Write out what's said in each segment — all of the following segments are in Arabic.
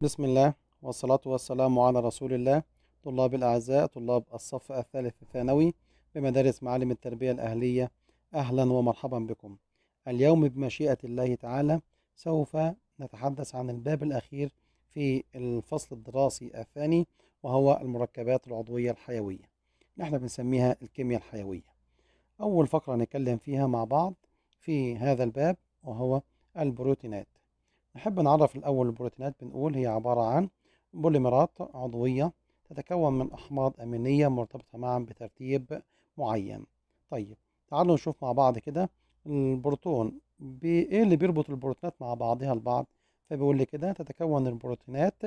بسم الله والصلاة والسلام على رسول الله طلاب الأعزاء طلاب الصف الثالث الثانوي بمدارس معالم التربية الأهلية أهلا ومرحبا بكم اليوم بمشيئة الله تعالى سوف نتحدث عن الباب الأخير في الفصل الدراسي الثاني وهو المركبات العضوية الحيوية نحن بنسميها الكيمياء الحيوية أول فقرة نتكلم فيها مع بعض في هذا الباب وهو البروتينات نحب نعرف الأول البروتينات بنقول هي عبارة عن بوليمرات عضوية تتكون من أحماض أمينية مرتبطة معا بترتيب معين طيب تعالوا نشوف مع بعض كده البروتون إيه اللي بيربط البروتينات مع بعضها البعض فبيقول لي كده تتكون البروتينات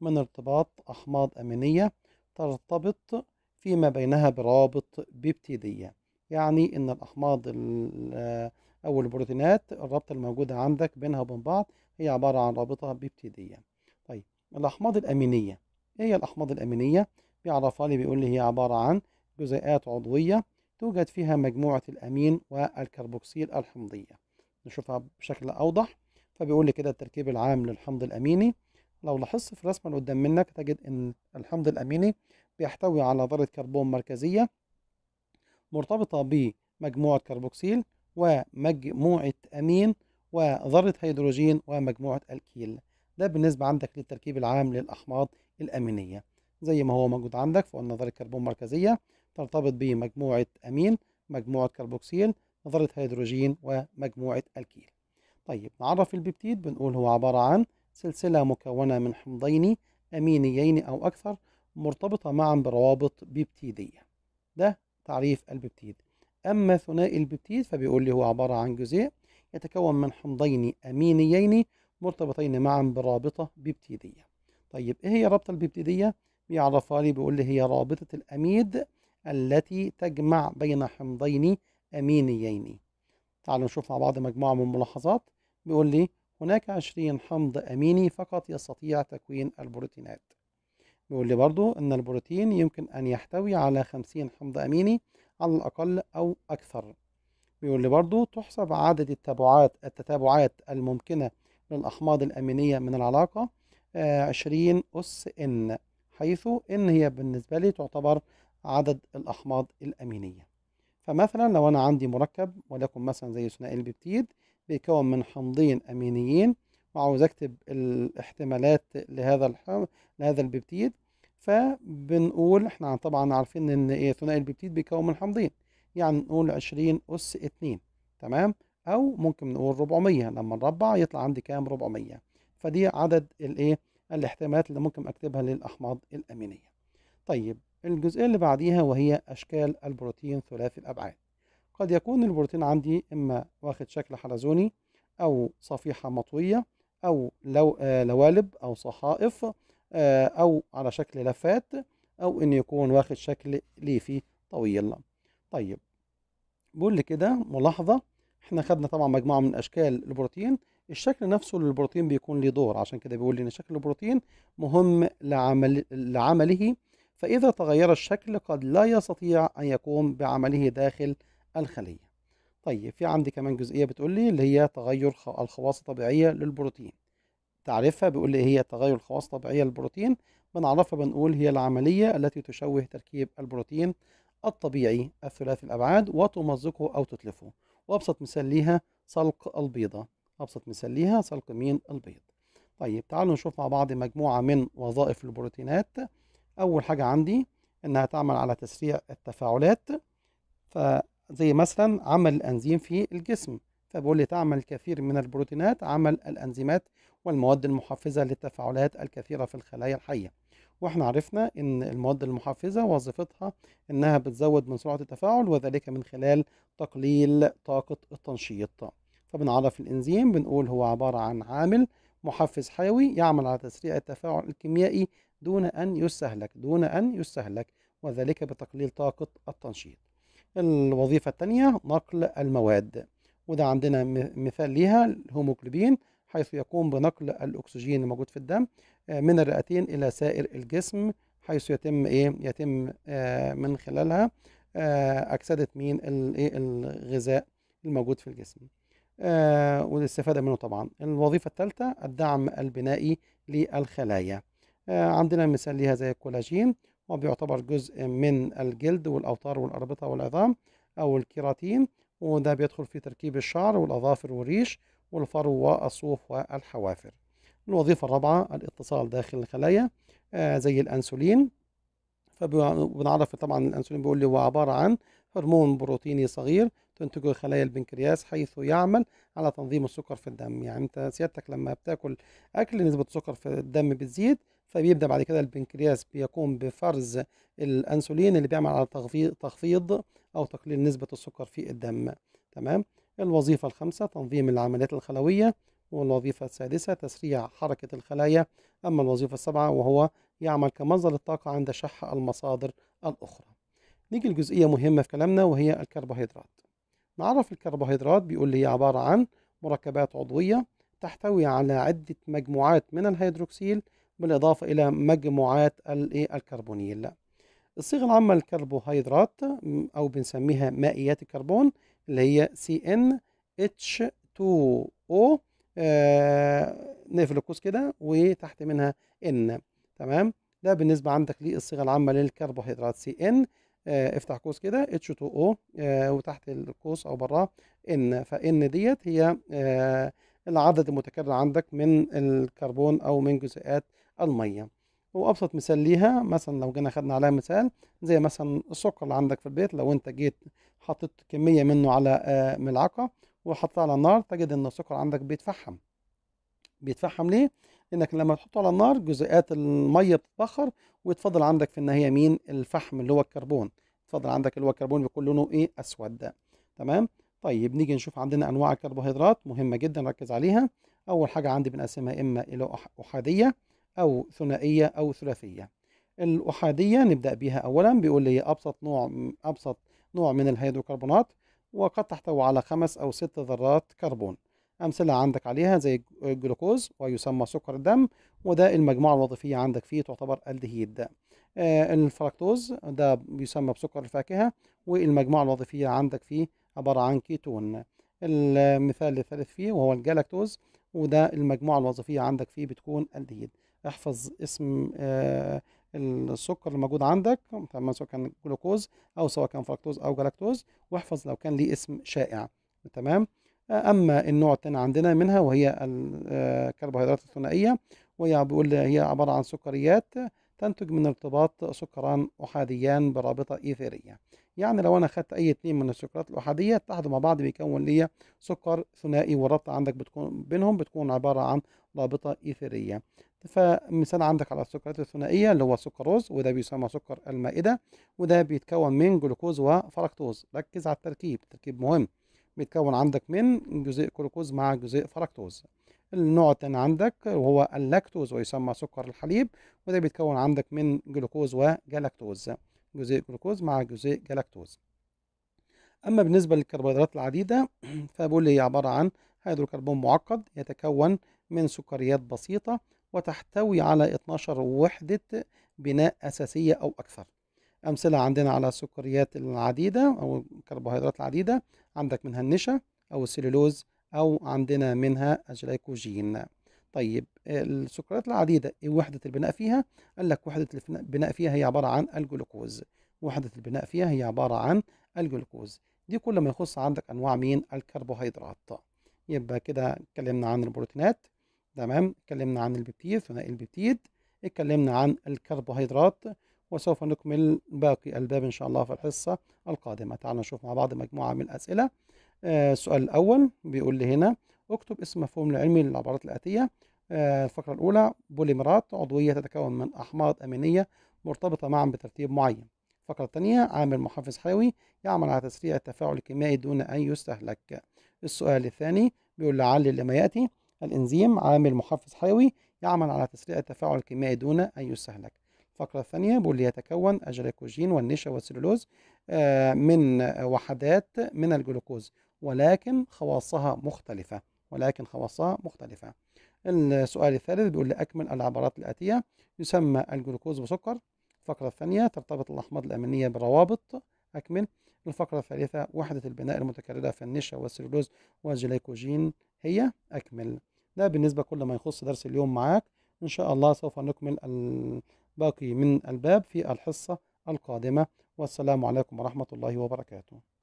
من ارتباط أحماض أمينية ترتبط فيما بينها برابط بيبتيدية يعني إن الأحماض أو البروتينات الرابطة الموجودة عندك بينها وبين بعض هي عبارة عن رابطة بيبتيدية طيب الأحماض الأمينية إيه هي الأحماض الأمينية؟ بيعرفها لي بيقول لي هي عبارة عن جزيئات عضوية توجد فيها مجموعة الأمين والكربوكسيل الحمضية نشوفها بشكل أوضح فبيقول لي كده التركيب العام للحمض الأميني لو لاحظت في الرسمة اللي قدام منك تجد إن الحمض الأميني بيحتوي على ذرة كربون مركزية مرتبطة بمجموعة كربوكسيل ومجموعة أمين وذرة هيدروجين ومجموعة الكيل ده بالنسبة عندك للتركيب العام للأحماض الأمينية زي ما هو موجود عندك في ذرة الكربون مركزية ترتبط بمجموعة أمين مجموعة كربوكسيل ذرة هيدروجين ومجموعة الكيل طيب نعرف البيبتيد بنقول هو عبارة عن سلسلة مكونة من حمضين أمينيين أو أكثر مرتبطة معا بروابط بيبتيدية ده تعريف البيبتيد أما ثنائي الببتيد فبيقول لي هو عبارة عن جزيء يتكون من حمضين أمينيين مرتبطين معا برابطة ببتيدية طيب إيه هي الرابطة الببتيدية؟ بيعرفها لي بيقول لي هي رابطة الأميد التي تجمع بين حمضين أمينيين تعالوا نشوف مع بعض مجموعة من الملاحظات بيقول لي هناك 20 حمض أميني فقط يستطيع تكوين البروتينات بيقول لي برضو أن البروتين يمكن أن يحتوي على 50 حمض أميني على الأقل أو أكثر بيقول لي برضو تحسب عدد التبعات التتابعات الممكنة للأحماض الأمينية من العلاقة 20 آه، أس إن حيث إن هي بالنسبة لي تعتبر عدد الأحماض الأمينية فمثلا لو أنا عندي مركب ولكن مثلا زي ثنائي البيبتيد بيكون من حمضين أمينيين وعاوز أكتب الاحتمالات لهذا لهذا البيبتيد فبنقول احنا طبعا عارفين ان ايه ثنائي البيبتيد بيكون من حمضين يعني نقول 20 أس 2 تمام أو ممكن نقول 400 لما نربع يطلع عندي كام 400 فدي عدد الايه الاحتمالات اللي ممكن أكتبها للأحماض الأمينية طيب الجزئية اللي بعديها وهي أشكال البروتين ثلاثي الأبعاد قد يكون البروتين عندي إما واخد شكل حلزوني أو صفيحة مطوية أو لو آه لوالب أو صحائف آه، أو على شكل لفات أو إن يكون واخد شكل ليفي طويل طيب بقول لي كده ملاحظة إحنا خدنا طبعا مجموعة من أشكال البروتين الشكل نفسه للبروتين بيكون ليه دور عشان كده بيقول لي إن شكل البروتين مهم لعمل لعمله فإذا تغير الشكل قد لا يستطيع أن يقوم بعمله داخل الخلية طيب في عندي كمان جزئية بتقول لي اللي هي تغير الخواص الطبيعية للبروتين تعريفها بيقول لي هي تغير خواص طبيعية للبروتين بنعرفها بنقول هي العملية التي تشوه تركيب البروتين الطبيعي الثلاثي الأبعاد وتمزقه أو تتلفه وأبسط مثال ليها سلق البيضة أبسط مثال ليها سلق مين البيض طيب تعالوا نشوف مع بعض مجموعة من وظائف البروتينات أول حاجة عندي إنها تعمل على تسريع التفاعلات فزي مثلا عمل الأنزيم في الجسم فبيقول لي تعمل الكثير من البروتينات عمل الأنزيمات والمواد المحفزة للتفاعلات الكثيرة في الخلايا الحية واحنا عرفنا ان المواد المحفزة وظيفتها انها بتزود من سرعة التفاعل وذلك من خلال تقليل طاقة التنشيط فبنعرف الانزيم بنقول هو عبارة عن عامل محفز حيوي يعمل على تسريع التفاعل الكيميائي دون أن يستهلك دون أن يستهلك وذلك بتقليل طاقة التنشيط الوظيفة الثانية نقل المواد وده عندنا مثال ليها الهيموجلوبين حيث يقوم بنقل الأكسجين الموجود في الدم آه، من الرئتين إلى سائر الجسم حيث يتم إيه يتم آه، من خلالها آه، أكسدة مين إيه؟ الغذاء الموجود في الجسم والاستفادة منه طبعا الوظيفة الثالثة الدعم البنائي للخلايا عندنا مثال ليها زي الكولاجين وبيعتبر جزء من الجلد والأوتار والأربطة والعظام أو الكيراتين وده بيدخل في تركيب الشعر والأظافر والريش والفرو والصوف والحوافر الوظيفة الرابعة الاتصال داخل الخلايا آه زي الأنسولين فبنعرف طبعا الأنسولين بيقول لي هو عبارة عن هرمون بروتيني صغير تنتجه خلايا البنكرياس حيث يعمل على تنظيم السكر في الدم يعني انت سيادتك لما بتاكل اكل نسبه السكر في الدم بتزيد فبيبدأ بعد كده البنكرياس بيقوم بفرز الأنسولين اللي بيعمل على تخفيض أو تقليل نسبة السكر في الدم تمام الوظيفة الخامسة تنظيم العمليات الخلوية والوظيفة السادسة تسريع حركة الخلايا أما الوظيفة السابعة وهو يعمل كمصدر للطاقة عند شح المصادر الأخرى نيجي لجزئية مهمة في كلامنا وهي الكربوهيدرات نعرف الكربوهيدرات بيقول لي هي عبارة عن مركبات عضوية تحتوي على عدة مجموعات من الهيدروكسيل بالإضافة إلى مجموعات إيه الكربونيل الصيغة العامة للكربوهيدرات أو بنسميها مائيات الكربون اللي هي CnH2O o آه، نقفل القوس كده وتحت منها N تمام ده بالنسبة عندك للصيغة العامة للكربوهيدرات CN آه افتح قوس كده H2O آه وتحت القوس أو براه N فإن ديت هي آه العدد المتكرر عندك من الكربون أو من جزيئات المية وابسط مثال ليها مثلا لو جينا خدنا عليها مثال زي مثلا السكر اللي عندك في البيت لو انت جيت حطيت كميه منه على آه، ملعقه وحطها على النار تجد ان السكر عندك بيتفحم بيتفحم ليه لانك لما تحطه على النار جزيئات الميه بتتبخر ويتفضل عندك في النهايه مين الفحم اللي هو الكربون يتفضل عندك اللي هو الكربون بيكون لونه ايه اسود ده. تمام طيب نيجي نشوف عندنا انواع الكربوهيدرات مهمه جدا ركز عليها اول حاجه عندي بنقسمها اما الى احاديه أو ثنائية أو ثلاثية الأحادية نبدأ بها أولا بيقول لي أبسط نوع أبسط نوع من الهيدروكربونات وقد تحتوي على خمس أو ست ذرات كربون أمثلة عندك عليها زي الجلوكوز ويسمى سكر الدم وده المجموعة الوظيفية عندك فيه تعتبر الدهيد آه، الفركتوز ده بيسمى بسكر الفاكهة والمجموعة الوظيفية عندك فيه عبارة عن كيتون المثال الثالث فيه وهو الجالكتوز وده المجموعة الوظيفية عندك فيه بتكون الدهيد احفظ اسم آه، السكر الموجود عندك سواء كان جلوكوز او سواء كان فركتوز او جلاكتوز واحفظ لو كان ليه اسم شائع تمام اما النوع الثاني عندنا منها وهي الكربوهيدرات آه، الثنائيه وهي بيقول هي عباره عن سكريات تنتج من ارتباط سكران احاديان برابطه ايثيريه يعني لو انا خدت اي اتنين من السكرات الاحاديه اتحدوا مع بعض بيكون ليا سكر ثنائي والرابطه عندك بتكون بينهم بتكون عباره عن رابطه ايثيريه فمثال عندك على السكرات الثنائيه اللي هو السكروز وده بيسمى سكر المائده وده بيتكون من جلوكوز وفركتوز ركز على التركيب تركيب مهم بيتكون عندك من جزيء جلوكوز مع جزيء فركتوز النوع الثاني عندك وهو اللاكتوز ويسمى سكر الحليب وده بيتكون عندك من جلوكوز وجلاكتوز جزيء جلوكوز مع جزيء جلاكتوز أما بالنسبة للكربوهيدرات العديدة فبقول هي عبارة عن هيدروكربون معقد يتكون من سكريات بسيطة وتحتوي على 12 وحدة بناء أساسية أو أكثر أمثلة عندنا على السكريات العديدة أو الكربوهيدرات العديدة عندك منها النشا أو السلولوز أو عندنا منها الجلايكوجين طيب السكريات العديدة إيه وحدة البناء فيها قال لك وحدة البناء فيها هي عبارة عن الجلوكوز وحدة البناء فيها هي عبارة عن الجلوكوز دي كل ما يخص عندك أنواع مين الكربوهيدرات يبقى كده اتكلمنا عن البروتينات تمام اتكلمنا عن البيبتيد ثنائي البيبتيد اتكلمنا عن الكربوهيدرات وسوف نكمل باقي الباب إن شاء الله في الحصة القادمة تعالوا نشوف مع بعض مجموعة من الأسئلة آه، السؤال الأول بيقول لي هنا اكتب اسم مفهوم العلمي للعبارات الآتية آه، الفقرة الأولى بوليمرات عضوية تتكون من أحماض أمينية مرتبطة معا بترتيب معين الفقرة الثانية عامل محفز حيوي يعمل على تسريع التفاعل الكيميائي دون أن يستهلك السؤال الثاني بيقول لعل لما يأتي الإنزيم عامل محفز حيوي يعمل على تسريع التفاعل الكيميائي دون أن يستهلك الفقرة الثانية بيقول يتكون الجليكوجين والنشا والسلولوز آه، من وحدات من الجلوكوز ولكن خواصها مختلفة ولكن خواصها مختلفة السؤال الثالث بيقول لي أكمل العبارات الآتية يسمى الجلوكوز بسكر الفقرة الثانية ترتبط الأحماض الأمينية بروابط أكمل الفقرة الثالثة وحدة البناء المتكررة في النشا والسلولوز والجليكوجين هي أكمل ده بالنسبة كل ما يخص درس اليوم معاك إن شاء الله سوف نكمل الباقي من الباب في الحصة القادمة والسلام عليكم ورحمة الله وبركاته